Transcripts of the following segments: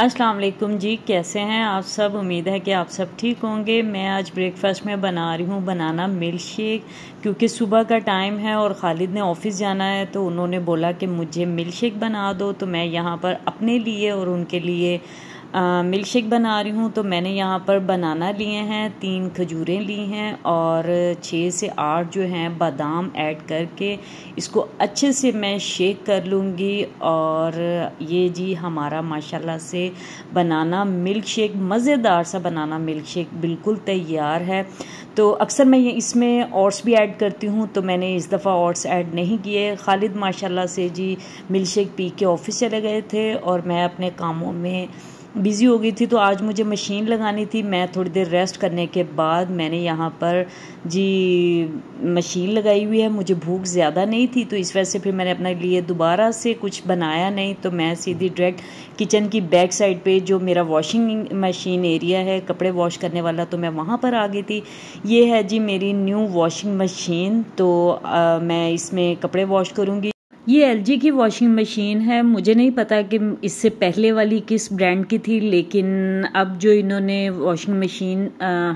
अस्सलाम वालेकुम जी कैसे हैं आप सब उम्मीद है कि आप सब ठीक होंगे मैं आज ब्रेकफास्ट में बना रही हूँ बनाना मिल्क शेक क्योंकि सुबह का टाइम है और खालिद ने ऑफ़िस जाना है तो उन्होंने बोला कि मुझे मिल्क शेक बना दो तो मैं यहाँ पर अपने लिए और उनके लिए मिल्क शेक बना रही हूँ तो मैंने यहाँ पर बनाना लिए हैं तीन खजूरें ली हैं और छः से आठ जो हैं बादाम ऐड करके इसको अच्छे से मैं शेक कर लूँगी और ये जी हमारा माशाल्लाह से बनाना मिल्क शेक मज़ेदार सा बनाना मिल्क शेक बिल्कुल तैयार है तो अक्सर मैं ये इसमें ओट्स भी ऐड करती हूँ तो मैंने इस दफ़ा ओट्स ऐड नहीं किए खालिद माशाल्लाह से जी मिल्क शेक पी के ऑफ़िस चले गए थे और मैं अपने कामों में बिज़ी हो गई थी तो आज मुझे मशीन लगानी थी मैं थोड़ी देर रेस्ट करने के बाद मैंने यहाँ पर जी मशीन लगाई हुई है मुझे भूख ज़्यादा नहीं थी तो इस वजह से फिर मैंने अपने लिए दोबारा से कुछ बनाया नहीं तो मैं सीधी डायरेक्ट किचन की बैक साइड पे जो मेरा वॉशिंग मशीन एरिया है कपड़े वॉश करने वाला तो मैं वहाँ पर आ गई थी ये है जी मेरी न्यू वॉशिंग मशीन तो आ, मैं इसमें कपड़े वॉश करूँगी ये एल की वॉशिंग मशीन है मुझे नहीं पता कि इससे पहले वाली किस ब्रांड की थी लेकिन अब जो इन्होंने वॉशिंग मशीन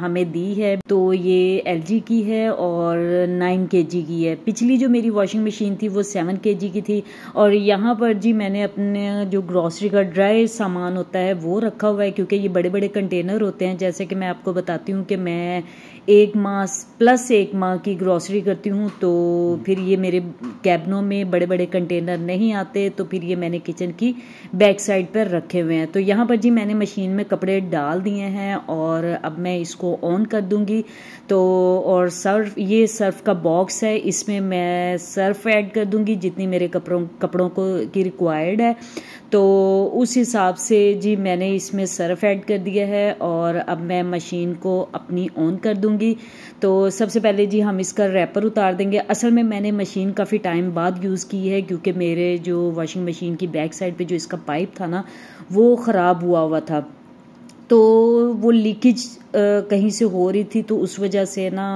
हमें दी है तो ये एल की है और नाइन के की है पिछली जो मेरी वॉशिंग मशीन थी वो सेवन के की थी और यहाँ पर जी मैंने अपने जो ग्रॉसरी का ड्राई सामान होता है वो रखा हुआ है क्योंकि ये बड़े बड़े कंटेनर होते हैं जैसे कि मैं आपको बताती हूँ कि मैं एक माह प्लस एक माह की ग्रॉसरी करती हूँ तो फिर ये मेरे कैबिनों में बड़े बड़े वाले कंटेनर नहीं आते तो फिर ये मैंने किचन की बैक साइड पर रखे हुए हैं तो यहाँ पर जी मैंने मशीन में कपड़े डाल दिए हैं और अब मैं इसको ऑन कर दूंगी तो और सर्फ ये सर्फ का बॉक्स है इसमें मैं सर्फ ऐड कर दूंगी जितनी मेरे कपड़ों कपड़ों को की रिक्वायर्ड है तो उस हिसाब से जी मैंने इसमें सर्फ ऐड कर दिया है और अब मैं मशीन को अपनी ऑन कर दूंगी तो सबसे पहले जी हम इसका रैपर उतार देंगे असल में मैंने मशीन काफ़ी टाइम बाद यूज़ की की है क्योंकि मेरे जो वॉशिंग मशीन की बैक साइड पे जो इसका पाइप था ना वो ख़राब हुआ हुआ था तो वो लीकेज कहीं से हो रही थी तो उस वजह से ना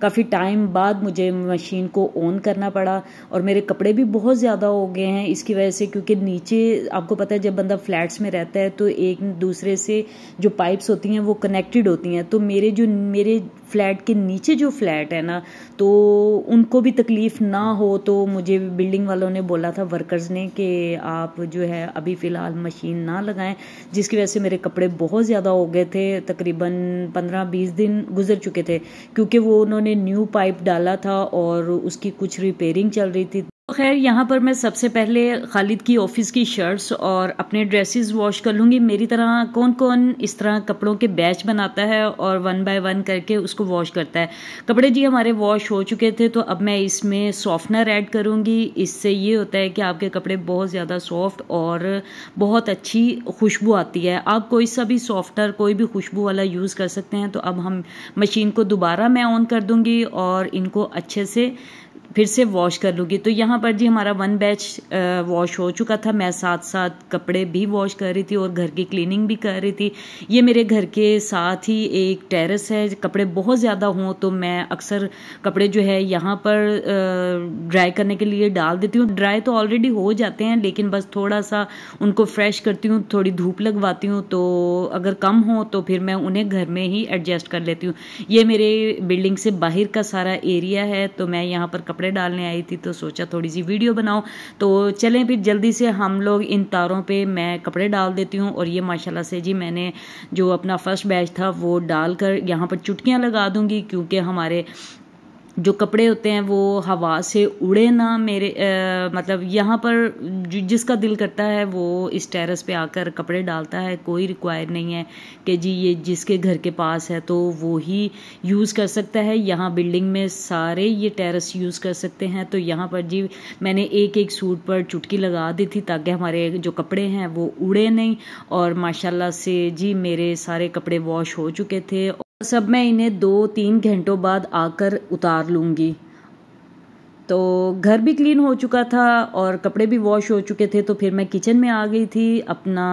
काफ़ी टाइम बाद मुझे मशीन को ऑन करना पड़ा और मेरे कपड़े भी बहुत ज़्यादा हो गए हैं इसकी वजह से क्योंकि नीचे आपको पता है जब बंदा फ्लैट्स में रहता है तो एक दूसरे से जो पाइप्स होती हैं वो कनेक्टेड होती हैं तो मेरे जो मेरे फ्लैट के नीचे जो फ्लैट है ना तो उनको भी तकलीफ़ ना हो तो मुझे बिल्डिंग वालों ने बोला था वर्कर्स ने कि आप जो है अभी फ़िलहाल मशीन ना लगाएं जिसकी वजह से मेरे कपड़े बहुत ज़्यादा हो गए थे तकरीबन पंद्रह बीस दिन गुजर चुके थे क्योंकि वो उन्होंने न्यू पाइप डाला था और उसकी कुछ रिपेयरिंग चल रही थी तो खैर यहाँ पर मैं सबसे पहले खालिद की ऑफिस की शर्ट्स और अपने ड्रेसेस वॉश कर लूँगी मेरी तरह कौन कौन इस तरह कपड़ों के बैच बनाता है और वन बाय वन करके उसको वॉश करता है कपड़े जी हमारे वॉश हो चुके थे तो अब मैं इसमें सॉफ्टनर ऐड करूँगी इससे ये होता है कि आपके कपड़े बहुत ज़्यादा सॉफ्ट और बहुत अच्छी खुशबू आती है आप कोई सा भी सॉफ्टनर कोई भी खुशबू वाला यूज़ कर सकते हैं तो अब हम मशीन को दोबारा मैं ऑन कर दूँगी और इनको अच्छे से फिर से वॉश कर लूँगी तो यहाँ पर जी हमारा वन बैच वॉश हो चुका था मैं साथ साथ कपड़े भी वॉश कर रही थी और घर की क्लीनिंग भी कर रही थी ये मेरे घर के साथ ही एक टेरेस है कपड़े बहुत ज़्यादा हों तो मैं अक्सर कपड़े जो है यहाँ पर ड्राई करने के लिए डाल देती हूँ ड्राई तो ऑलरेडी हो जाते हैं लेकिन बस थोड़ा सा उनको फ्रेश करती हूँ थोड़ी धूप लगवाती हूँ तो अगर कम हो तो फिर मैं उन्हें घर में ही एडजस्ट कर लेती हूँ ये मेरे बिल्डिंग से बाहर का सारा एरिया है तो मैं यहाँ पर कपड़े कपड़े डालने आई थी तो सोचा थोड़ी सी वीडियो बनाओ तो चलें फिर जल्दी से हम लोग इन तारों पे मैं कपड़े डाल देती हूँ और ये माशाल्लाह से जी मैंने जो अपना फर्स्ट बैच था वो डालकर यहाँ पर चुटकियाँ लगा दूँगी क्योंकि हमारे जो कपड़े होते हैं वो हवा से उड़े ना मेरे आ, मतलब यहाँ पर जिसका दिल करता है वो इस टेरेस पे आकर कपड़े डालता है कोई रिक्वायर नहीं है कि जी ये जिसके घर के पास है तो वो ही यूज़ कर सकता है यहाँ बिल्डिंग में सारे ये टेरेस यूज़ कर सकते हैं तो यहाँ पर जी मैंने एक एक सूट पर चुटकी लगा दी थी ताकि हमारे जो कपड़े हैं वो उड़े नहीं और माशाला से जी मेरे सारे कपड़े वॉश हो चुके थे सब मैं इन्हें दो तीन घंटों बाद आकर उतार लूँगी तो घर भी क्लीन हो चुका था और कपड़े भी वॉश हो चुके थे तो फिर मैं किचन में आ गई थी अपना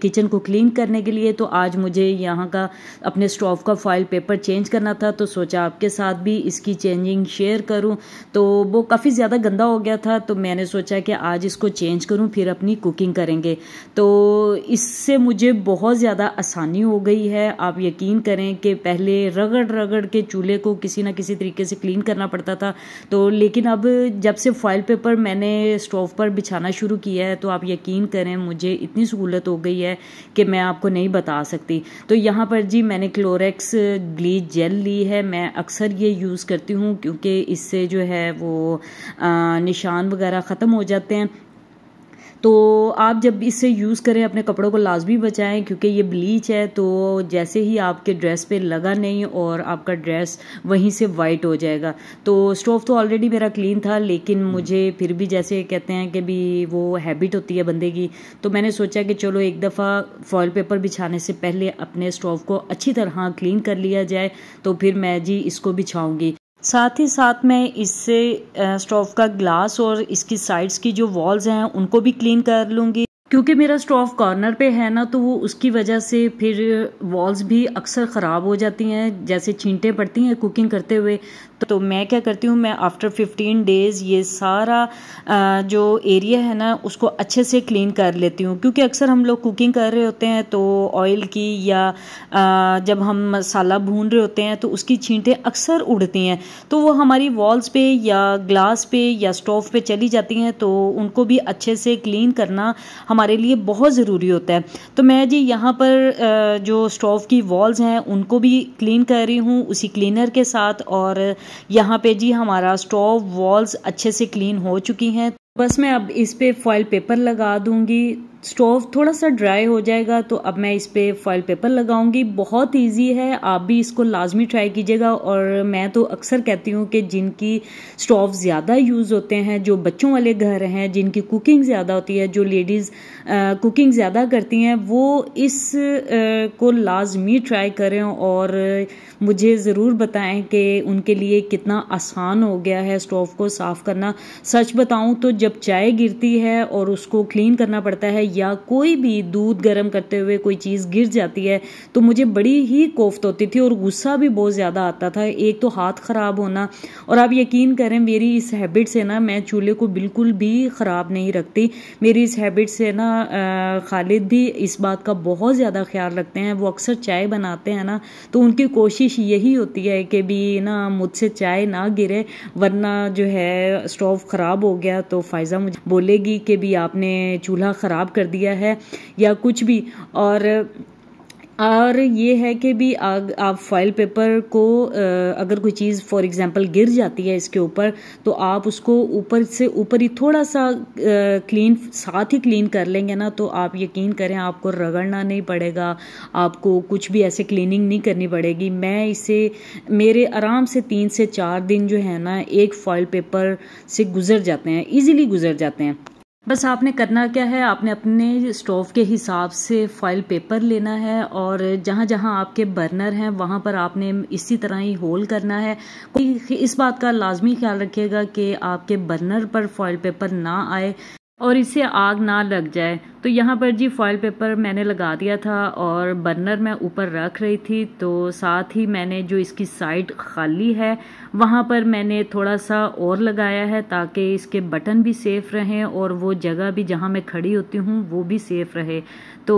किचन को क्लीन करने के लिए तो आज मुझे यहाँ का अपने स्टोव का फाइल पेपर चेंज करना था तो सोचा आपके साथ भी इसकी चेंजिंग शेयर करूँ तो वो काफ़ी ज़्यादा गंदा हो गया था तो मैंने सोचा कि आज इसको चेंज करूँ फिर अपनी कुकिंग करेंगे तो इससे मुझे बहुत ज़्यादा आसानी हो गई है आप यकीन करें कि पहले रगड़ रगड़ के चूल्हे को किसी ना किसी तरीके से क्लीन करना पड़ता था तो लेकिन अब जब से फॉइल पेपर मैंने स्टोव पर बिछाना शुरू किया है तो आप यकीन करें मुझे इतनी सहूलत हो गई है कि मैं आपको नहीं बता सकती तो यहाँ पर जी मैंने क्लोरेक्स ग्लीच जेल ली है मैं अक्सर ये यूज़ करती हूँ क्योंकि इससे जो है वो निशान वगैरह ख़त्म हो जाते हैं तो आप जब इससे यूज़ करें अपने कपड़ों को लाजमी बचाएं क्योंकि ये ब्लीच है तो जैसे ही आपके ड्रेस पे लगा नहीं और आपका ड्रेस वहीं से वाइट हो जाएगा तो स्टोव तो ऑलरेडी मेरा क्लीन था लेकिन हम्म। मुझे फिर भी जैसे कहते हैं कि भी वो हैबिट होती है बंदे की तो मैंने सोचा कि चलो एक दफ़ा फॉयल पेपर बिछाने से पहले अपने स्टोव को अच्छी तरह क्लीन कर लिया जाए तो फिर मैं जी इसको बिछाऊँगी साथ ही साथ मैं इससे स्टोव का ग्लास और इसकी साइड्स की जो वॉल्स हैं उनको भी क्लीन कर लूँगी क्योंकि मेरा स्टोव कॉर्नर पे है ना तो वो उसकी वजह से फिर वॉल्स भी अक्सर ख़राब हो जाती हैं जैसे छींटे पड़ती हैं कुकिंग करते हुए तो मैं क्या करती हूँ मैं आफ्टर 15 डेज़ ये सारा जो एरिया है ना उसको अच्छे से क्लीन कर लेती हूँ क्योंकि अक्सर हम लोग कुकिंग कर रहे होते हैं तो ऑयल की या जब हम मसाला भून रहे होते हैं तो उसकी छींटें अक्सर उड़ती हैं तो वो हमारी वॉल्स पे या ग्लास पे या स्टोव पे चली जाती हैं तो उनको भी अच्छे से क्लीन करना हमारे हमारे लिए बहुत ज़रूरी होता है तो मैं जी यहाँ पर जो स्टोव की वॉल्स हैं उनको भी क्लीन कर रही हूँ उसी क्लीनर के साथ और यहाँ पे जी हमारा स्टोव वॉल्स अच्छे से क्लीन हो चुकी हैं बस मैं अब इस पर पे फॉइल पेपर लगा दूंगी स्टोव थोड़ा सा ड्राई हो जाएगा तो अब मैं इस पर पे फॉयल पेपर लगाऊंगी बहुत इजी है आप भी इसको लाजमी ट्राई कीजिएगा और मैं तो अक्सर कहती हूँ कि जिनकी स्टोव ज़्यादा यूज़ होते हैं जो बच्चों वाले घर हैं जिनकी कुकिंग ज़्यादा होती है जो लेडीज़ कुकिंग ज़्यादा करती हैं वो इस आ, को लाजमी ट्राई करें और मुझे ज़रूर बताएं कि उनके लिए कितना आसान हो गया है स्टोव को साफ़ करना सच बताऊं तो जब चाय गिरती है और उसको क्लीन करना पड़ता है या कोई भी दूध गर्म करते हुए कोई चीज़ गिर जाती है तो मुझे बड़ी ही कोफ्त होती थी और गुस्सा भी बहुत ज़्यादा आता था एक तो हाथ ख़राब होना और आप यकीन करें मेरी इस हैबिट से ना मैं चूल्हे को बिल्कुल भी ख़राब नहीं रखती मेरी इस हैबिट से ना खालिद भी इस बात का बहुत ज़्यादा ख्याल रखते हैं वो अक्सर चाय बनाते हैं ना तो उनकी कोशिश कोशिश यही होती है कि भी ना मुझसे चाय ना गिरे वरना जो है स्टोव ख़राब हो गया तो फ़ायज़ा मुझे बोलेगी कि भी आपने चूल्हा ख़राब कर दिया है या कुछ भी और और ये है कि भी आग आप फाइल पेपर को अगर कोई चीज़ फॉर एग्जांपल गिर जाती है इसके ऊपर तो आप उसको ऊपर से ऊपर ही थोड़ा सा क्लीन साथ ही क्लीन कर लेंगे ना तो आप यकीन करें आपको रगड़ना नहीं पड़ेगा आपको कुछ भी ऐसे क्लीनिंग नहीं करनी पड़ेगी मैं इसे मेरे आराम से तीन से चार दिन जो है ना एक फॉइल पेपर से गुजर जाते हैं ईजिली गुजर जाते हैं बस आपने करना क्या है आपने अपने स्टोव के हिसाब से फाइल पेपर लेना है और जहाँ जहाँ आपके बर्नर हैं वहाँ पर आपने इसी तरह ही होल करना है कोई इस बात का लाजमी ख्याल रखिएगा कि आपके बर्नर पर फॉइल पेपर ना आए और इससे आग ना लग जाए तो यहाँ पर जी फॉयल पेपर मैंने लगा दिया था और बर्नर मैं ऊपर रख रही थी तो साथ ही मैंने जो इसकी साइड खाली है वहाँ पर मैंने थोड़ा सा और लगाया है ताकि इसके बटन भी सेफ़ रहें और वो जगह भी जहाँ मैं खड़ी होती हूँ वो भी सेफ़ रहे तो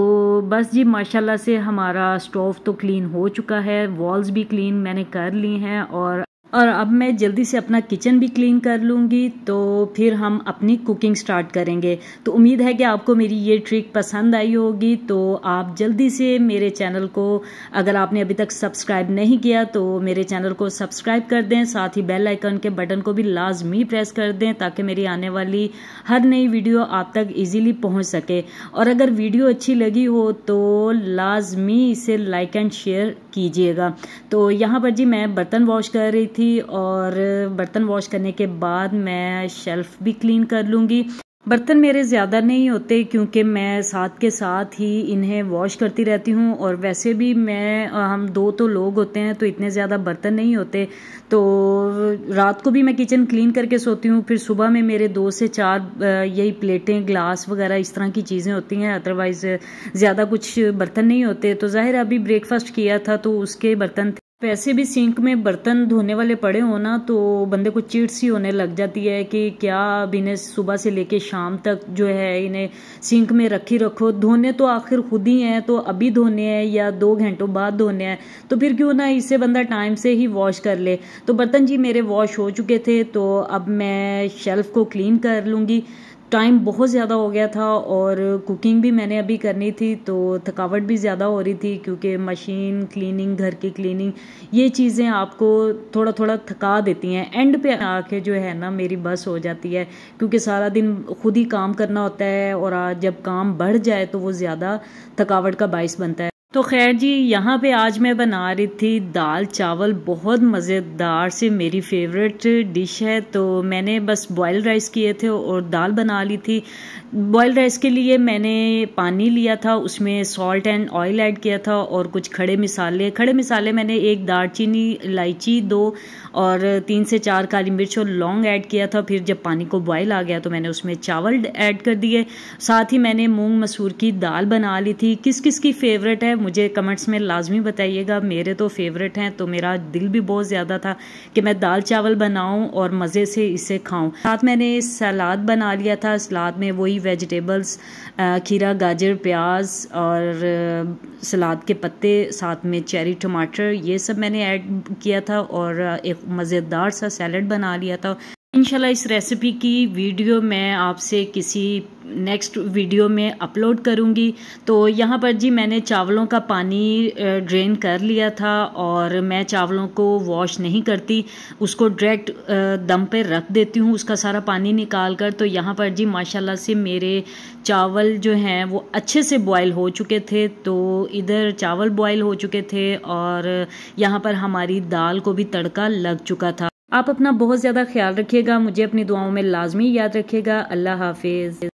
बस जी माशाल्लाह से हमारा स्टोव तो क्लीन हो चुका है वॉल्स भी क्लीन मैंने कर ली हैं और और अब मैं जल्दी से अपना किचन भी क्लीन कर लूँगी तो फिर हम अपनी कुकिंग स्टार्ट करेंगे तो उम्मीद है कि आपको मेरी ये ट्रिक पसंद आई होगी तो आप जल्दी से मेरे चैनल को अगर आपने अभी तक सब्सक्राइब नहीं किया तो मेरे चैनल को सब्सक्राइब कर दें साथ ही बेल आइकन के बटन को भी लाजमी प्रेस कर दें ताकि मेरी आने वाली हर नई वीडियो आप तक ईजीली पहुँच सके और अगर वीडियो अच्छी लगी हो तो लाजमी इसे लाइक एंड शेयर कीजिएगा तो यहाँ पर जी मैं बर्तन वॉश कर रही थी लूँगी और बर्तन वॉश करने के बाद मैं शेल्फ़ भी क्लीन कर लूँगी बर्तन मेरे ज़्यादा नहीं होते क्योंकि मैं साथ के साथ ही इन्हें वॉश करती रहती हूँ और वैसे भी मैं हम दो तो लोग होते हैं तो इतने ज़्यादा बर्तन नहीं होते तो रात को भी मैं किचन क्लीन करके सोती हूँ फिर सुबह में मेरे दो से चार यही प्लेटें ग्लास वगैरह इस तरह की चीज़ें होती हैं अदरवाइज़ ज़्यादा कुछ बर्तन नहीं होते तो ज़ाहिर अभी ब्रेकफास्ट किया था तो उसके बर्तन वैसे भी सिंक में बर्तन धोने वाले पड़े हो ना तो बंदे को चिड़ सी होने लग जाती है कि क्या अब इन्हें सुबह से लेके शाम तक जो है इन्हें सिंक में रखी रखो धोने तो आखिर खुद ही हैं तो अभी धोने हैं या दो घंटों बाद धोने हैं तो फिर क्यों ना इसे बंदा टाइम से ही वॉश कर ले तो बर्तन जी मेरे वॉश हो चुके थे तो अब मैं शेल्फ़ को क्लीन कर लूँगी टाइम बहुत ज़्यादा हो गया था और कुकिंग भी मैंने अभी करनी थी तो थकावट भी ज़्यादा हो रही थी क्योंकि मशीन क्लीनिंग घर की क्लीनिंग ये चीज़ें आपको थोड़ा थोड़ा थका देती हैं एंड पे आके जो है ना मेरी बस हो जाती है क्योंकि सारा दिन खुद ही काम करना होता है और जब काम बढ़ जाए तो वो ज़्यादा थकावट का बायस बनता है तो खैर जी यहाँ पे आज मैं बना रही थी दाल चावल बहुत मज़ेदार से मेरी फेवरेट डिश है तो मैंने बस बॉयल राइस किए थे और दाल बना ली थी बॉयल राइस के लिए मैंने पानी लिया था उसमें सॉल्ट एंड ऑयल ऐड किया था और कुछ खड़े मिसाले खड़े मिसाले मैंने एक दालचीनी इलायची दो और तीन से चार काली मिर्च और लौंग ऐड किया था फिर जब पानी को बॉयल आ गया तो मैंने उसमें चावल ऐड कर दिए साथ ही मैंने मूँग मसूर की दाल बना ली थी किस किस की फेवरेट है मुझे कमेंट्स में लाजमी बताइएगा मेरे तो फेवरेट हैं तो मेरा दिल भी बहुत ज़्यादा था कि मैं दाल चावल बनाऊँ और मज़े से इसे खाऊँ साथ मैंने सलाद बना लिया था सलाद में वही वेजिटेबल्स खीरा गाजर प्याज और सलाद के पत्ते साथ में चेरी टमाटर ये सब मैंने ऐड किया था और एक मज़ेदार सा सैलड बना लिया था इंशाल्लाह इस रेसिपी की वीडियो मैं आपसे किसी नेक्स्ट वीडियो में अपलोड करूँगी तो यहाँ पर जी मैंने चावलों का पानी ड्रेन कर लिया था और मैं चावलों को वॉश नहीं करती उसको डायरेक्ट दम पे रख देती हूँ उसका सारा पानी निकाल कर तो यहाँ पर जी माशाल्लाह से मेरे चावल जो हैं वो अच्छे से बॉयल हो चुके थे तो इधर चावल बॉयल हो चुके थे और यहाँ पर हमारी दाल को भी तड़का लग चुका था आप अपना बहुत ज़्यादा ख्याल रखिएगा मुझे अपनी दुआओं में लाजमी याद रखिएगा अल्लाह हाफिज़